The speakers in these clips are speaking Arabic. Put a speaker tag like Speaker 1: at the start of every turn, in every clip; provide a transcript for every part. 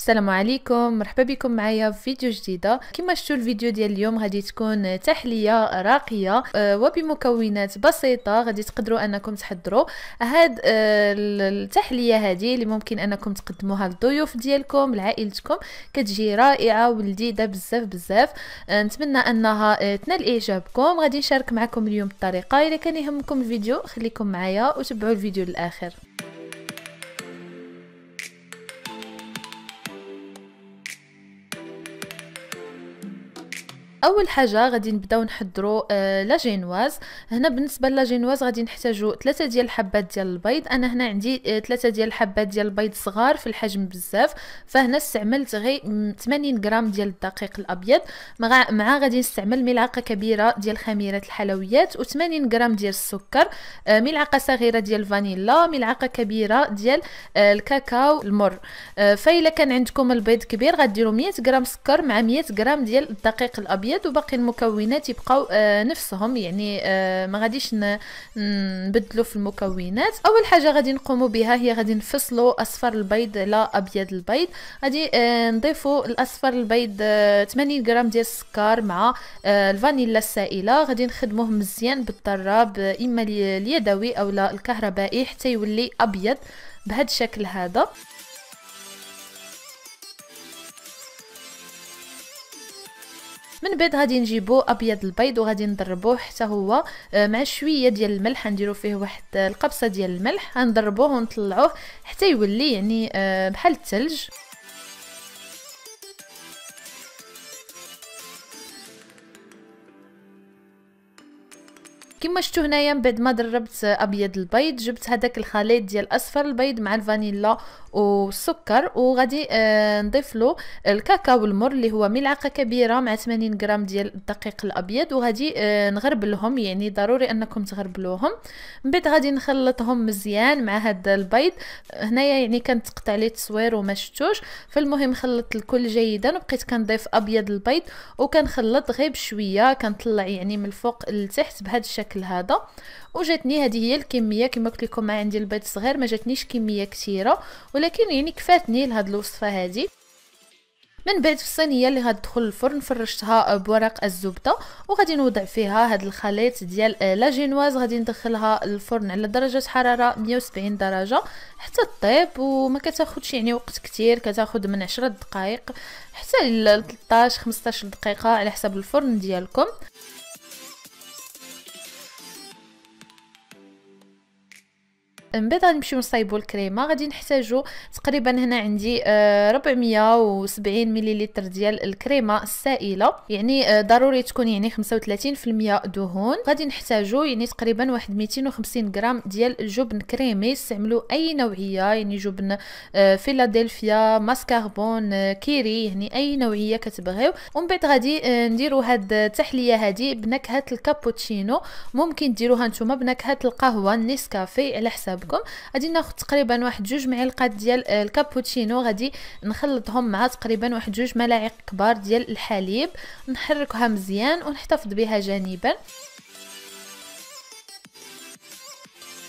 Speaker 1: السلام عليكم مرحبا بكم معايا في فيديو جديدة كما شفتوا الفيديو ديال اليوم غادي تكون تحلية راقية آه، وبمكونات بسيطة غادي تقدروا انكم تحضروا هاد آه، التحلية هذه اللي ممكن انكم تقدموها للضيوف ديالكم لعائلتكم كتجي رائعة ولذيذة بزاف بزاف آه، نتمنى انها تنال اعجابكم غادي نشارك معكم اليوم الطريقة الا كان يهمكم الفيديو خليكم معايا وتبعوا الفيديو للاخر اول حاجه غادي نبداو نحضروا آه لا جينواز هنا بالنسبه لا جينواز غادي نحتاجوا ثلاثه ديال الحبات ديال البيض انا هنا عندي آه ديال الحبات ديال البيض صغار في الحجم بزاف فهنا استعملت غير 80 غرام ديال الدقيق الابيض مع, مع غادي نستعمل ملعقه كبيره ديال خميره الحلويات و80 غرام ديال السكر آه ملعقه صغيره ديال الفانيلا ملعقه كبيره ديال آه الكاكاو المر آه فاذا كان عندكم البيض كبير غديروا 100 غرام سكر مع 100 غرام ديال الدقيق الابيض الابيض وباقي المكونات يبقاو آه، نفسهم يعني آه، ما غاديش نبدلو في المكونات اول حاجه غادي نقوموا بها هي غادي نفصلوا اصفر البيض على ابيض البيض غادي آه، نضيفوا الاصفر البيض 80 غرام ديال السكر مع الفانيلا السائله غادي نخدموه مزيان بالضراب اما اليدوي او الكهربائي حتى يولي ابيض بهذا الشكل هذا من بعد غادي نجيبو ابيض البيض وغادي نضربوه حتى هو آه، مع شويه ديال الملح نديرو فيه واحد القبصه ديال الملح غنضربوه ونطلعوه حتى يولي يعني آه، بحال الثلج كما شفتوا هنايا من بعد ما دربت ابيض البيض جبت هذاك الخليط ديال اصفر البيض مع الفانيلا والسكر وغادي آه، نضيف له الكاكاو المر اللي هو ملعقه كبيره مع 80 غرام ديال الدقيق الابيض وغادي آه، نغربلهم يعني ضروري انكم تغربلوهم من بعد غادي نخلطهم مزيان مع هذا البيض هنايا يعني كنتقطع لي التصوير وما شفتوش فالمهم خلطت الكل جيدا وبقيت كنضيف ابيض البيض وكنخلط غير بشويه كنطلع يعني من الفوق لتحت بهذا الشكل الشكل هذا وجاتني هذه هي الكميه كما قلت لكم عندي البيض صغير ما جاتنيش كميه كثيره ولكن يعني كفاتني لهاد الوصفه هذه من بعد في الصينيه اللي غتدخل الفرن فرشتها بورق الزبده وغادي نوضع فيها هذا الخليط ديال لا جينواز غادي ندخلها الفرن على درجه حراره 170 درجه حتى طيب وما كتاخذش يعني وقت كثير كتاخذ من 10 دقائق حتى ل 13 15 دقيقه على حسب الفرن ديالكم من بعد غادي نمشيو نصايبو الكريمه غادي نحتاجو تقريبا هنا عندي 470 آه، مليلتر ديال الكريمه السائله يعني آه، ضروري تكون يعني 35% دهون غادي نحتاجو يعني تقريبا واحد 250 غرام ديال الجبن كريمي استعملوا اي نوعيه يعني جبن آه، فيلادلفيا ماسكاربون كيري يعني اي نوعيه كتبغيو ومن بعد غادي نديرو هاد التحليه هادي بنكهه الكابوتشينو ممكن ديروها نتوما بنكهه القهوه النسكافي على حساب لكم غادي ناخذ تقريبا واحد جوج معالق ديال آه، الكابوتشينو غادي نخلطهم مع تقريبا واحد جوج ملاعق كبار ديال الحليب نحركها مزيان ونحتفظ بها جانبا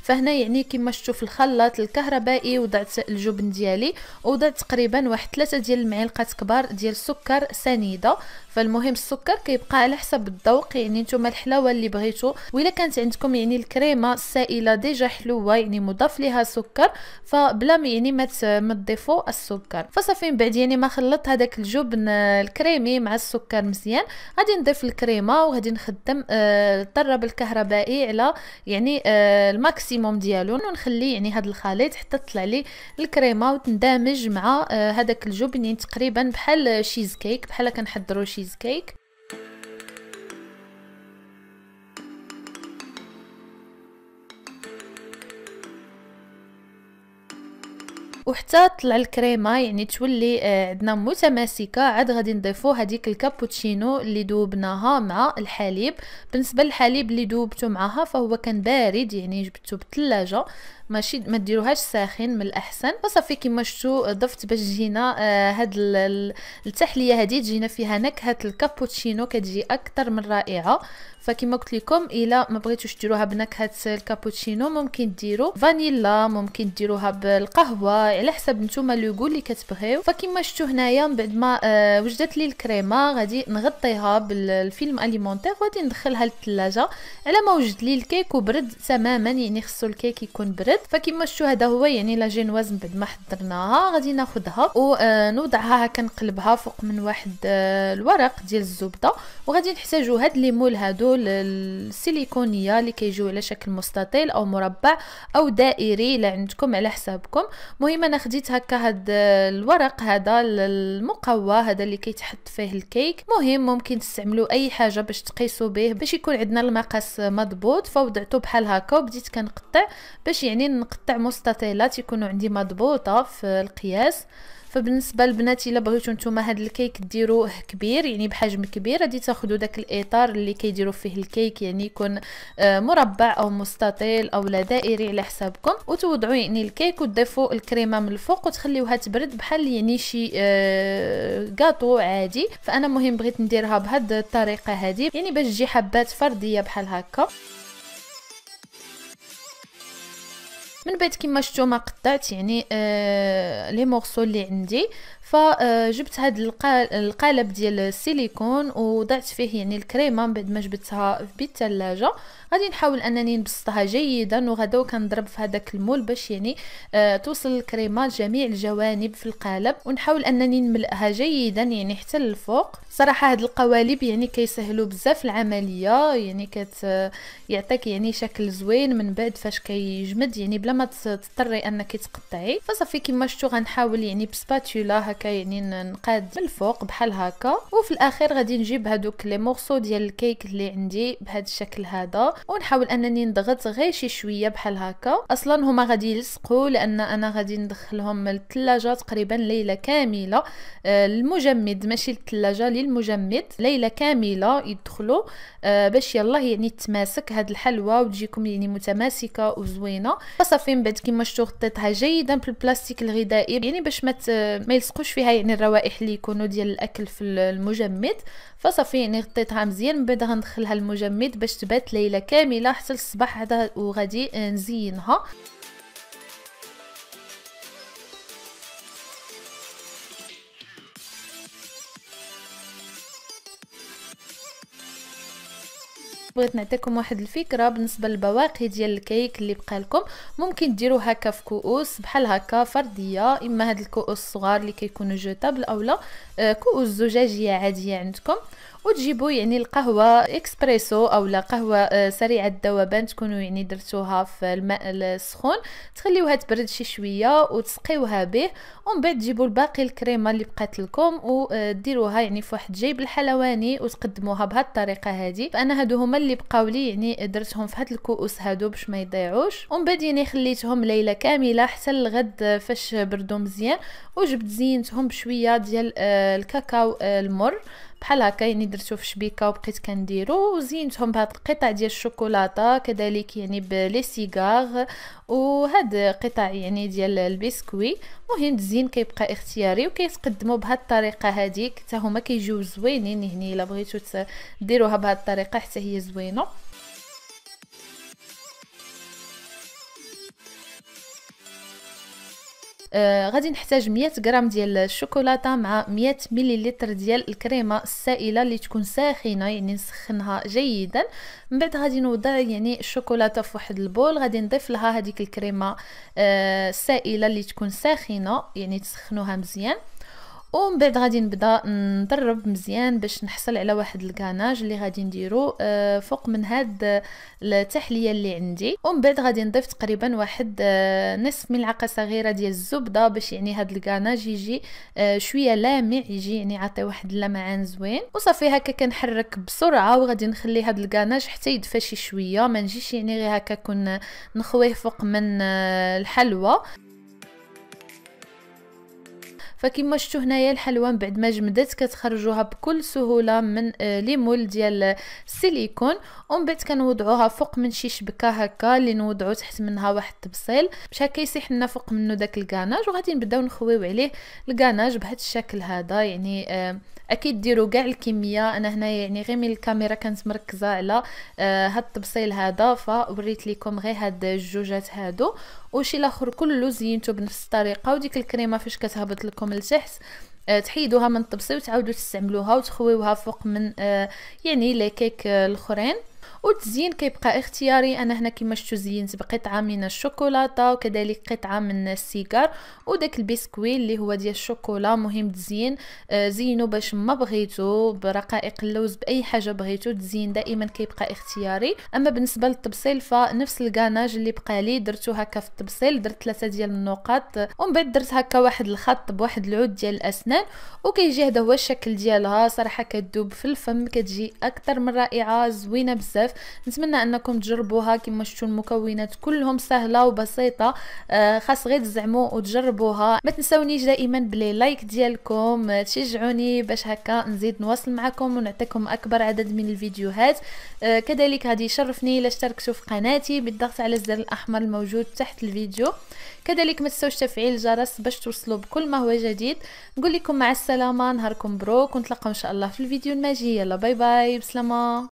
Speaker 1: فهنا يعني كما شفتوا في الخلاط الكهربائي وضعت الجبن ديالي وضعت تقريبا واحد ثلاثة ديال المعالقات كبار ديال السكر سنيده فالمهم السكر كيبقى على حسب الذوق يعني نتوما الحلاوه اللي بغيتو وإلا كانت عندكم يعني الكريمه السائله ديجا حلوه يعني مضاف ليها سكر فبلا ما يعني ما تضيفوا السكر فصافي من بعد يعني ما خلطت هذاك الجبن آه، الكريمي مع السكر مزيان غادي نضيف الكريمه وغادي نخدم آه، الطرب الكهربائي على يعني آه، الماكس الماكسيموم ديالو ونخلي يعني هذا الخليط حتى تطلع لي الكريمه وتندمج مع هذاك آه، الجبن تقريبا بحال شيز كيك بحال كنحضروا شيز كيك وحتى طلع الكريمه يعني تولي آه، عندنا متماسكه عاد غادي نضيفو هذيك الكابوتشينو اللي دوبناها مع الحليب بالنسبه للحليب اللي دوبته معها فهو كان بارد يعني جبته بالثلاجه ماشي ما ديروهاش ساخن من الاحسن وصافي كيما شفتوا ضفت باش تجينا آه، هاد التحليه هادي تجينا فيها نكهه الكابوتشينو كتجي اكثر من رائعه فكما قلت لكم الا ما بغيتوش ديروها بنكهه الكابوتشينو ممكن ديروا فانيلا ممكن ديروها بالقهوه على حسب نتوما لو غو اللي كتبغيو فكما شفتوا هنايا من بعد ما آه، وجدت لي الكريمه غادي نغطيها بالفيلم اليمونتير وغادي ندخلها للثلاجه على ما وجد لي الكيك وبرد تماما يعني خصو الكيك يكون برد فكيما هذا هو يعني لا جينواز من بعد ما حضرناها غادي ناخذها ونوضعها آه، هكا نقلبها فوق من واحد آه، الورق ديال الزبده وغادي نحتاجو هاد مول هادو السيليكونيه اللي كيجيو على شكل مستطيل او مربع او دائري الا عندكم على حسابكم مهم انا خديت هكا هاد آه، الورق هذا المقوى هذا اللي كيتحط فيه الكيك مهم ممكن تستعملوا اي حاجه باش تقيسوا به باش يكون عندنا المقاس مضبوط فوضعته بحال هكا وبديت كنقطع باش يعني ممكن نقطع مستطيلات يكونوا عندي مضبوطه في القياس فبالنسبه للبنات الا بغيتو نتوما هاد الكيك ديروه كبير يعني بحجم كبير غادي تاخذوا داك الاطار اللي كيديروا فيه الكيك يعني يكون آه، مربع او مستطيل او لا دائري على حسابكم وتوضعوا يعني الكيك وتضيفوا الكريمه من الفوق وتخليوها تبرد بحال يعني شي كاطو آه، عادي فانا مهم بغيت نديرها بهاد الطريقه هادي يعني باش تجي حبات فرديه بحال هكا من بعد كما شفتوا ما قطعت يعني آه لي مورسو اللي عندي فجبت آه، هاد القالب ديال السيليكون وضعت فيه يعني الكريمه من بعد ما جبتها الثلاجه غادي نحاول انني نبسطها جيدا وغدا كنضرب في هذاك المول باش يعني آه توصل الكريمه لجميع الجوانب في القالب ونحاول انني نملأها جيدا يعني حتى للفوق صراحه هاد القوالب يعني كيسهلوا بزاف العمليه يعني كت يعطيك يعني شكل زوين من بعد فاش كيجمد يعني بلا ولا ما تضطري انك تقطعي فصافي كيما شفتوا غنحاول يعني بسباتولا هكا يعني نقاد من الفوق بحال هكا وفي الاخير غادي نجيب هادوك لي مورسو ديال الكيك اللي عندي بهذا الشكل هذا ونحاول انني نضغط غير شي شويه بحال هكا اصلا هما غادي يلصقوا لان انا غادي ندخلهم للثلاجه تقريبا ليله كامله آه، المجمد ماشي الثلاجه للمجمد ليله كامله يدخلوا آه، باش يلاه يعني تماسك هاد الحلوى وتجيكم يعني متماسكه وزوينه صافي من بعد كيما شفتوا غطيتها جيدا بالبلاستيك الغذائي يعني باش ما ما يلصقوش فيها يعني الروائح اللي يكونوا ديال الاكل في المجمد فصافي يعني غطيتها مزيان من بعد غندخلها المجمد باش تبات ليله كامله حتى الصباح هذا وغادي نزينها بغيت نعطيكم واحد الفكره بالنسبه للبواقي ديال الكيك اللي بقى لكم ممكن ديروا هكا في كؤوس بحال هكا فرديه اما هاد الكؤوس الصغار اللي كيكونوا جوتابل اولا آه، كؤوس زجاجيه عاديه عندكم وتجيبوا يعني القهوه اكسبريسو او لا قهوه آه، سريعه الذوبان تكونوا يعني درتوها في الماء السخون تخليوها تبرد شي شويه وتسقيوها به ومن بعد تجيبوا الباقي الكريمه اللي بقات لكم وديروها آه، يعني في واحد جيب الحلواني وتقدموها بهذه الطريقه هذه فانا هادو هما اللي بقاو لي يعني درتهم في هاد الكؤوس هادو باش ما يضيعوش ومن بعد يعني خليتهم ليله كامله حتى الغد آه، فاش بردو مزيان وجبت زينتهم بشويه ديال الكاكاو المر بحال هكا يعني درتو في شبيكه وبقيت كنديرو وزينتهم بهاد القطع ديال الشوكولاته كذلك يعني بلي سيغار وهاد قطع يعني ديال البسكوي مهم الزين كيبقى اختياري وكيتقدموا بهاد الطريقه هذيك حتى هما كيجيو زوينين هنا الا بغيتو ديروها بهاد الطريقه حتى هي زوينه آه غادي نحتاج 100 غرام ديال الشوكولاته مع 100 مليلتر ديال الكريمه السائله اللي تكون ساخنه يعني نسخنها جيدا من بعد غادي نوضع يعني الشوكولاته في واحد البول غادي نضيف لها هذيك الكريمه آه السائله اللي تكون ساخنه يعني تسخنوها مزيان ومن بعد غادي نبدا نضرب مزيان باش نحصل على واحد الكاناج اللي غادي نديرو آه، فوق من هاد التحليه اللي عندي ومن بعد غادي نضيف تقريبا واحد آه، نصف ملعقه صغيره ديال الزبده باش يعني هاد الكاناج يجي آه، شويه لامع يجي يعني عطي واحد اللمعان زوين وصافي هكا كنحرك بسرعه وغادي نخلي هاد الكاناج حتى يدفى شي شويه ما نجيش يعني غير هكا كون نخويه فوق من الحلوى فكما شفتوا هنايا الحلوى من بعد ما جمدت كتخرجوها بكل سهوله من آه، لي مول ديال السيليكون ومن بعد كنوضعوها فوق من شي شبكه هكا اللي نوضعو تحت منها واحد التبصيل باش هكا يسيح لنا فوق منه داك الكاناج وغادي نبداو نخويو عليه الكاناج بهذا الشكل هذا يعني آه، اكيد ديروا كاع الكميه انا هنا يعني غير من الكاميرا كانت مركزه على آه، هاد التبصيل هذا فوريت لكم غير هاد الجوجات هادو وشي الاخر كله زينتو بنفس الطريقه وديك الكريمه فاش كتهبط لكم لتحت آه، تحيدوها من الطبسي وتعاودوا تستعملوها وتخويوها فوق من آه، يعني لي كيك آه، الاخرين والتزيين كيبقى اختياري انا هنا كما شفتوا زينت بقطعه من الشوكولاته وكذلك قطعه من السيجار وداك البسكوي اللي هو ديال الشوكولا مهم تزين آه، زينو باش ما بغيتو برقائق اللوز باي حاجه بغيتو تزين دائما كيبقى اختياري اما بالنسبه للتبصيل فنفس الكاناج اللي بقى لي درتو هكا في التبصيل درت ثلاثه ديال النقاط ومن بعد درت هكا واحد الخط بواحد العود ديال الاسنان وكيجي هذا هو الشكل ديالها صراحه كتذوب في الفم كتجي اكثر من رائعه زوينه بزاف بزاف نتمنى انكم تجربوها كما شفتوا المكونات كلهم سهله وبسيطه آه، خاص غير تزعموا وتجربوها ما تنساونيش دائما بلي لايك ديالكم آه، تشجعوني باش هكا نزيد نواصل معكم ونعطيكم اكبر عدد من الفيديوهات آه، كذلك هذه يشرفني الا اشتركتوا في قناتي بالضغط على الزر الاحمر الموجود تحت الفيديو كذلك ما تنساوش تفعيل الجرس باش توصلوا بكل ما هو جديد نقول لكم مع السلامه نهاركم مبروك ونتلاقاو ان شاء الله في الفيديو الماجي يلا باي باي بسلامه